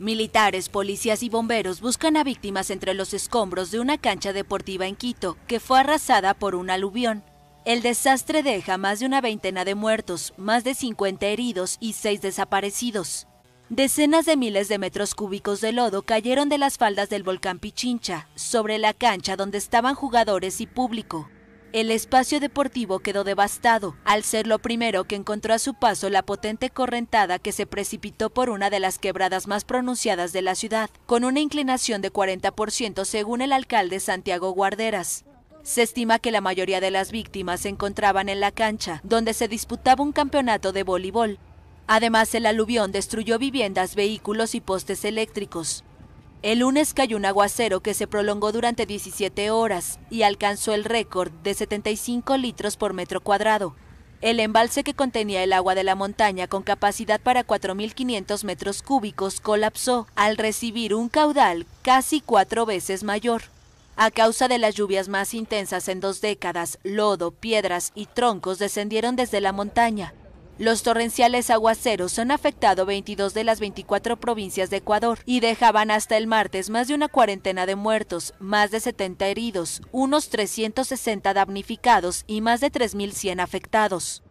Militares, policías y bomberos buscan a víctimas entre los escombros de una cancha deportiva en Quito, que fue arrasada por un aluvión. El desastre deja más de una veintena de muertos, más de 50 heridos y 6 desaparecidos. Decenas de miles de metros cúbicos de lodo cayeron de las faldas del volcán Pichincha, sobre la cancha donde estaban jugadores y público. El espacio deportivo quedó devastado, al ser lo primero que encontró a su paso la potente correntada que se precipitó por una de las quebradas más pronunciadas de la ciudad, con una inclinación de 40% según el alcalde Santiago Guarderas. Se estima que la mayoría de las víctimas se encontraban en la cancha, donde se disputaba un campeonato de voleibol. Además, el aluvión destruyó viviendas, vehículos y postes eléctricos. El lunes cayó un aguacero que se prolongó durante 17 horas y alcanzó el récord de 75 litros por metro cuadrado. El embalse que contenía el agua de la montaña con capacidad para 4.500 metros cúbicos colapsó al recibir un caudal casi cuatro veces mayor. A causa de las lluvias más intensas en dos décadas, lodo, piedras y troncos descendieron desde la montaña, los torrenciales aguaceros han afectado 22 de las 24 provincias de Ecuador y dejaban hasta el martes más de una cuarentena de muertos, más de 70 heridos, unos 360 damnificados y más de 3.100 afectados.